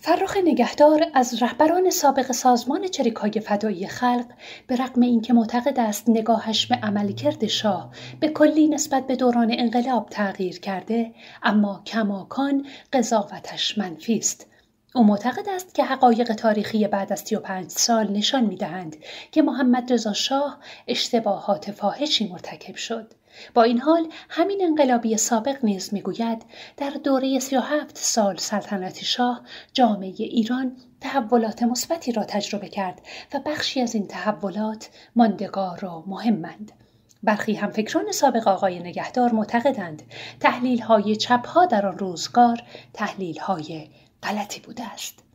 فرخ نگهدار از رهبران سابق سازمان چریکهای فدایی خلق به رغم اینکه معتقد است نگاهش به عملکرد شاه به کلی نسبت به دوران انقلاب تغییر کرده اما کماکان قضاوتش منفی است او معتقد است که حقایق تاریخی بعد از 35 سال نشان میدهند که محمد رضا شاه اشتباهات فاحشی مرتکب شد با این حال همین انقلابی سابق نیز میگوید در دوره 37 سال سلطنت شاه جامعه ایران تحولات مثبتی را تجربه کرد و بخشی از این تحولات ماندگار را مهمند برخی هم فکران سابق آقای نگهدار معتقدند تحلیل های چپ ها در آن روزگار تحلیل های غلطی بوده است